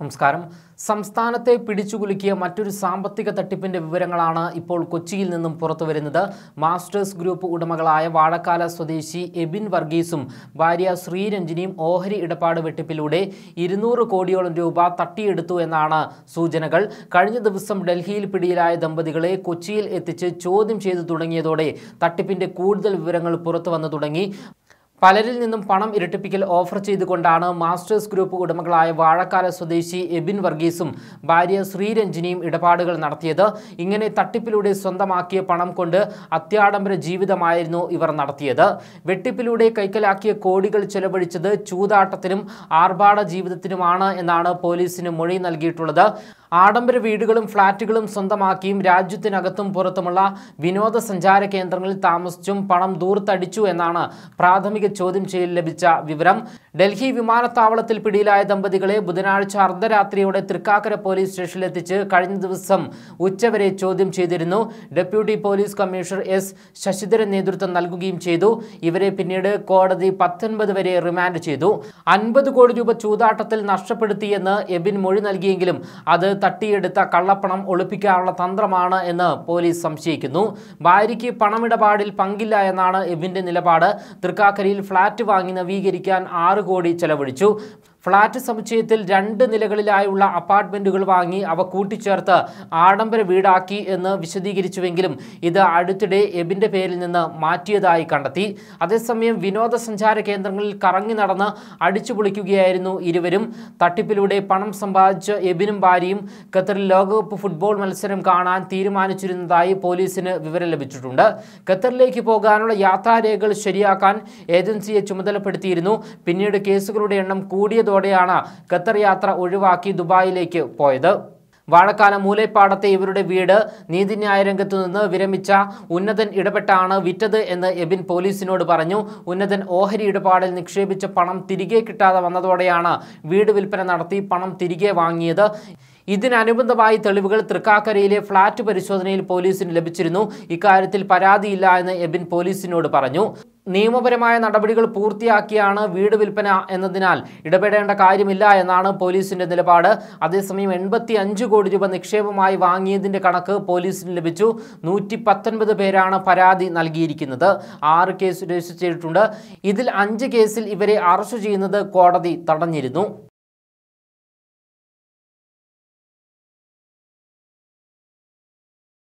നമസ്കാരം സംസ്ഥാനത്തെ പിടിച്ചുകുലുക്കിയ മറ്റൊരു സാമ്പത്തിക തട്ടിപ്പിന്റെ വിവരങ്ങളാണ് ഇപ്പോൾ കൊച്ചിയിൽ നിന്നും പുറത്തു വരുന്നത് മാസ്റ്റേഴ്സ് ഗ്രൂപ്പ് ഉടമകളായ വാഴക്കാല സ്വദേശി എബിൻ വർഗീസും ഭാര്യ ശ്രീരഞ്ജിനിയും ഓഹരി ഇടപാട് വെട്ടിപ്പിലൂടെ ഇരുന്നൂറ് കോടിയോളം രൂപ തട്ടിയെടുത്തു എന്നാണ് സൂചനകൾ കഴിഞ്ഞ ദിവസം ഡൽഹിയിൽ പിടിയിലായ ദമ്പതികളെ കൊച്ചിയിൽ എത്തിച്ച് ചോദ്യം ചെയ്തു തുടങ്ങിയതോടെ തട്ടിപ്പിന്റെ കൂടുതൽ വിവരങ്ങൾ പുറത്തു വന്നു തുടങ്ങി പലരിൽ നിന്നും പണം ഇരട്ടിപ്പിക്കൽ ഓഫർ ചെയ്തുകൊണ്ടാണ് മാസ്റ്റേഴ്സ് ഗ്രൂപ്പ് ഉടമകളായ വാഴക്കാല സ്വദേശി എബിൻ വർഗീസും ഭാര്യ ശ്രീരഞ്ജിനിയും ഇടപാടുകൾ നടത്തിയത് ഇങ്ങനെ തട്ടിപ്പിലൂടെ സ്വന്തമാക്കിയ പണം കൊണ്ട് അത്യാഡംബര ജീവിതമായിരുന്നു ഇവർ നടത്തിയത് വെട്ടിപ്പിലൂടെ കൈക്കലാക്കിയ കോടികൾ ചെലവഴിച്ചത് ചൂതാട്ടത്തിനും ആർഭാട ജീവിതത്തിനുമാണ് എന്നാണ് പോലീസിന് മൊഴി നൽകിയിട്ടുള്ളത് ആഡംബര വീടുകളും ഫ്ളാറ്റുകളും സ്വന്തമാക്കിയും രാജ്യത്തിനകത്തും പുറത്തുമുള്ള വിനോദസഞ്ചാര കേന്ദ്രങ്ങളിൽ താമസിച്ചും പണം ദൂർത്തടിച്ചു എന്നാണ് പ്രാഥമിക ചോദ്യം ചെയ്യൽ ലഭിച്ച വിവരം ഡൽഹി വിമാനത്താവളത്തിൽ പിടിയിലായ ദമ്പതികളെ ബുധനാഴ്ച അർദ്ധരാത്രിയോടെ തൃക്കാക്കര പോലീസ് സ്റ്റേഷനിലെത്തിച്ച് കഴിഞ്ഞ ദിവസം ഉച്ചവരെ ചോദ്യം ചെയ്തിരുന്നു deputy police commissioner S Sasidharan നേതൃത്വം നൽകുകയും ചെയ്തു ഇവരെ പിന്നീട് കോടതി പത്തൊൻപത് വരെ റിമാൻഡ് ചെയ്തു അൻപത് കോടി രൂപ ചൂതാട്ടത്തിൽ നഷ്ടപ്പെടുത്തിയെന്ന് എബിൻ മൊഴി നൽകിയെങ്കിലും അത് തട്ടിയെടുത്ത കള്ളപ്പണം ഒളിപ്പിക്കാനുള്ള തന്ത്രമാണ് എന്ന് പോലീസ് സംശയിക്കുന്നു ഭാര്യയ്ക്ക് പണമിടപാടിൽ പങ്കില്ല എന്നാണ് എബിന്റെ നിലപാട് തൃക്കാക്കരയിൽ ഫ്ളാറ്റ് വാങ്ങി നവീകരിക്കാൻ ആറ് കോടി ചെലവഴിച്ചു ഫ്ളാറ്റ് സമുച്ചയത്തിൽ രണ്ട് നിലകളിലായുള്ള അപ്പാർട്ട്മെന്റുകൾ വാങ്ങി അവ കൂട്ടിച്ചേർത്ത് ആഡംബര വീടാക്കി എന്ന് വിശദീകരിച്ചുവെങ്കിലും ഇത് അടുത്തിടെ എബിന്റെ പേരിൽ നിന്ന് മാറ്റിയതായി കണ്ടെത്തി അതേസമയം വിനോദസഞ്ചാര കേന്ദ്രങ്ങളിൽ കറങ്ങി നടന്ന് അടിച്ചുപൊളിക്കുകയായിരുന്നു ഇരുവരും തട്ടിപ്പിലൂടെ പണം സമ്പാദിച്ച എബിനും ഭാര്യയും ഖത്തറിൽ ലോകകപ്പ് ഫുട്ബോൾ മത്സരം കാണാൻ തീരുമാനിച്ചിരുന്നതായി പോലീസിന് വിവരം ലഭിച്ചിട്ടുണ്ട് ഖത്തറിലേക്ക് പോകാനുള്ള യാത്രാരേഖകൾ ശരിയാക്കാൻ ഏജൻസിയെ ചുമതലപ്പെടുത്തിയിരുന്നു പിന്നീട് കേസുകളുടെ എണ്ണം കൂടിയതോടെ ലക്ഷ്യത്തോടെയാണ് ഖത്തർ യാത്ര ഒഴിവാക്കി ദുബായിലേക്ക് പോയത് വാഴക്കാലം മൂലപ്പാടത്തെ ഇവരുടെ വീട് നീതിന്യായ രംഗത്തു നിന്ന് വിരമിച്ച ഉന്നതൻ ഇടപെട്ടാണ് വിറ്റത് എന്ന് എബിൻ പോലീസിനോട് പറഞ്ഞു ഉന്നതൻ ഓഹരി ഇടപാടിൽ നിക്ഷേപിച്ച പണം തിരികെ കിട്ടാതെ വന്നതോടെയാണ് വീട് വിൽപ്പന നടത്തി പണം തിരികെ വാങ്ങിയത് ഇതിനനുബന്ധമായി തെളിവുകൾ തൃക്കാക്കരയിലെ ഫ്ളാറ്റ് പരിശോധനയിൽ പോലീസിന് ലഭിച്ചിരുന്നു ഇക്കാര്യത്തിൽ പരാതിയില്ല എന്ന് എബിൻ പോലീസിനോട് പറഞ്ഞു നിയമപരമായ നടപടികൾ പൂർത്തിയാക്കിയാണ് വീട് വിൽപ്പന എന്നതിനാൽ ഇടപെടേണ്ട കാര്യമില്ല എന്നാണ് പോലീസിന്റെ നിലപാട് അതേസമയം എൺപത്തി അഞ്ച് കോടി രൂപ നിക്ഷേപമായി വാങ്ങിയതിന്റെ കണക്ക് പോലീസിന് ലഭിച്ചു നൂറ്റി പത്തൊൻപത് പേരാണ് പരാതി നൽകിയിരിക്കുന്നത് ആറ് കേസ് രജിസ്റ്റർ ചെയ്തിട്ടുണ്ട് ഇതിൽ അഞ്ച് കേസിൽ ഇവരെ അറസ്റ്റ് ചെയ്യുന്നത് കോടതി തടഞ്ഞിരുന്നു